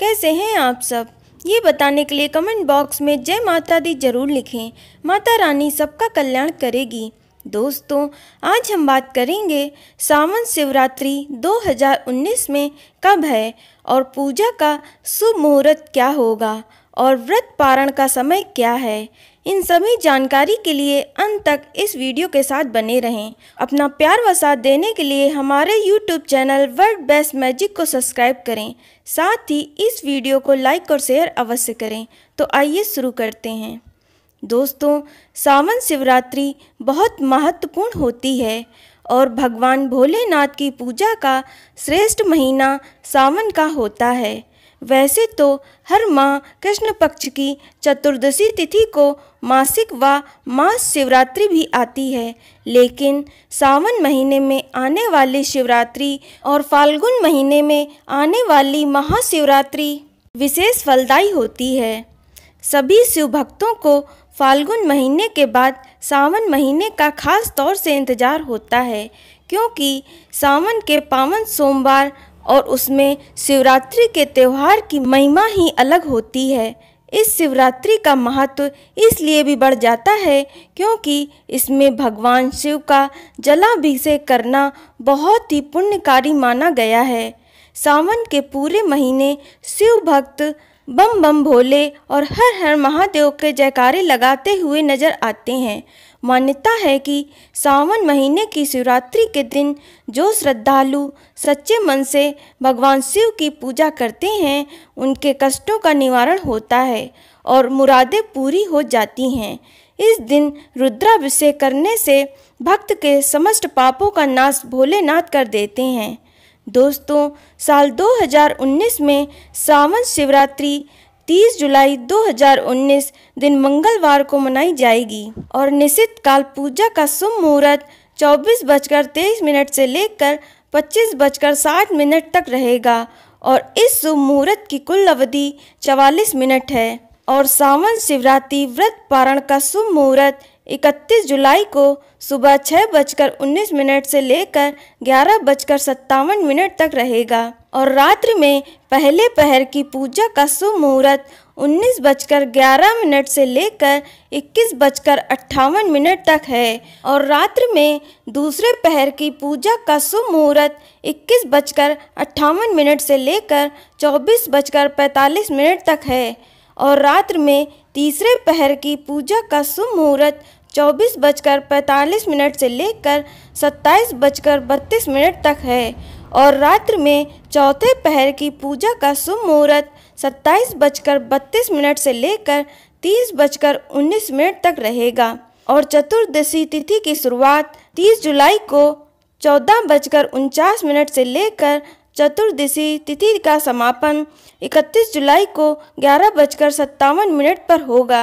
कैसे हैं आप सब ये बताने के लिए कमेंट बॉक्स में जय माता दी जरूर लिखें माता रानी सबका कल्याण करेगी दोस्तों आज हम बात करेंगे सावन शिवरात्रि 2019 में कब है और पूजा का शुभ मुहूर्त क्या होगा और व्रत पारण का समय क्या है इन सभी जानकारी के लिए अंत तक इस वीडियो के साथ बने रहें अपना प्यार व साथ देने के लिए हमारे YouTube channel world best magic को सब्सक्राइब करें साथ ही इस वीडियो को लाइक और शेयर अवश्य करें तो आइए शुरू करते हैं दोस्तों सावन शिवरात्रि बहुत महत्वपूर्ण होती है और भगवान भोलेनाथ की पूजा का श्रेष्ठ महीना सावन का होता है वैसे तो हर माह कृष्ण पक्ष की चतुर्दशी तिथि को मासिक व मास शिवरात्रि भी आती है लेकिन सावन महीने में आने वाली शिवरात्रि और फाल्गुन महीने में आने वाली महाशिवरात्रि विशेष फलदायी होती है सभी शिव भक्तों को फाल्गुन महीने के बाद सावन महीने का खास तौर से इंतजार होता है क्योंकि सावन के पावन सोमवार और उसमें शिवरात्रि के त्यौहार की महिमा ही अलग होती है इस शिवरात्रि का महत्व इसलिए भी बढ़ जाता है क्योंकि इसमें भगवान शिव का जलाभिषेक करना बहुत ही पुण्यकारी माना गया है सावन के पूरे महीने शिव भक्त बम बम भोले और हर हर महादेव के जयकारे लगाते हुए नजर आते हैं मान्यता है कि सावन महीने की शिवरात्रि के दिन जो श्रद्धालु सच्चे मन से भगवान शिव की पूजा करते हैं उनके कष्टों का निवारण होता है और मुरादें पूरी हो जाती हैं इस दिन रुद्राभिषेक करने से भक्त के समस्त पापों का नाश भोलेनाथ कर देते हैं दोस्तों साल 2019 में सावन शिवरात्रि 30 जुलाई 2019 दिन मंगलवार को मनाई जाएगी और निश्चित काल पूजा का शुभ मुहूर्त चौबीस बजकर तेईस मिनट से लेकर पच्चीस बजकर साठ मिनट तक रहेगा और इस शुभ मुहूर्त की कुल अवधि चवालीस मिनट है और सावन शिवरात्रि व्रत पारण का शुभ मुहूर्त इकतीस जुलाई को सुबह छः बजकर उन्नीस मिनट से लेकर ग्यारह बजकर सत्तावन मिनट तक रहेगा और रात्रि में पहले पहर की पूजा का शुभ मुहूर्त उन्नीस बजकर ग्यारह मिनट से लेकर इक्कीस बजकर अट्ठावन मिनट तक है और रात्रि में दूसरे पहर की पूजा का शुभ मुहूर्त इक्कीस बजकर अट्ठावन मिनट से लेकर चौबीस बजकर पैंतालीस मिनट तक है और रात्र में तीसरे पहर की पूजा का शुभ मुहूर्त चौबीस बजकर पैंतालीस मिनट से लेकर सत्ताईस बजकर बत्तीस मिनट तक है और रात्र में चौथे पहर की पूजा का शुभ मुहूर्त सत्ताईस बजकर बत्तीस मिनट से लेकर तीस बजकर उन्नीस मिनट तक रहेगा और चतुर्दशी तिथि की शुरुआत तीस जुलाई को चौदह बजकर उनचास मिनट से लेकर चतुर्दशी तिथि का समापन 31 जुलाई को ग्यारह बजकर सत्तावन मिनट पर होगा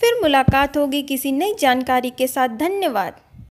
फिर मुलाकात होगी किसी नई जानकारी के साथ धन्यवाद